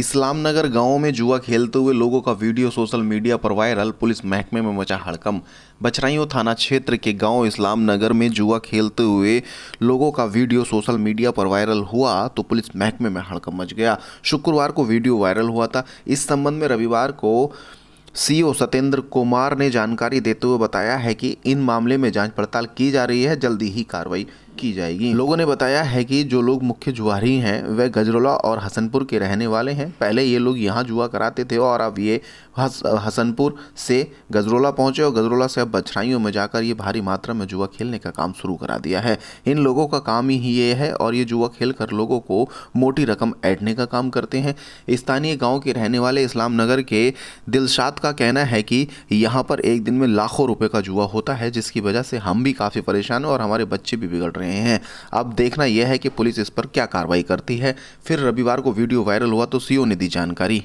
इस्लामनगर गांव में जुआ खेलते हुए लोगों का वीडियो सोशल मीडिया पर वायरल पुलिस महकमे में मचा हड़कम बछराइयों थाना क्षेत्र के गांव इस्लामनगर में जुआ खेलते हुए लोगों का वीडियो सोशल मीडिया पर वायरल हुआ तो पुलिस महकमे में हड़कम मच गया शुक्रवार को वीडियो वायरल हुआ था इस संबंध में रविवार को ओ सतेंद्र कुमार ने जानकारी देते हुए बताया है कि इन मामले में जाँच पड़ताल की जा रही है जल्दी ही कार्रवाई की जाएगी लोगों ने बताया है कि जो लोग मुख्य जुआरी हैं वह गजरोला और हसनपुर के रहने वाले हैं पहले ये लोग यहाँ जुआ कराते थे और अब ये हस, हसनपुर से गजरोला पहुँचे और गजरोला से अब बछराइयों में जाकर ये भारी मात्रा में जुआ खेलने का काम शुरू करा दिया है इन लोगों का काम ही ये है और ये जुआ खेल कर लोगों को मोटी रकम ऐटने का काम करते हैं स्थानीय गाँव के रहने वाले इस्लाम नगर के दिलशाद का कहना है कि यहाँ पर एक दिन में लाखों रुपये का जुआ होता है जिसकी वजह से हम भी काफ़ी परेशान हैं और हमारे बच्चे भी बिगड़ रहे रहे हैं अब देखना यह है कि पुलिस इस पर क्या कार्रवाई करती है फिर रविवार को वीडियो वायरल हुआ तो सीओ ने दी जानकारी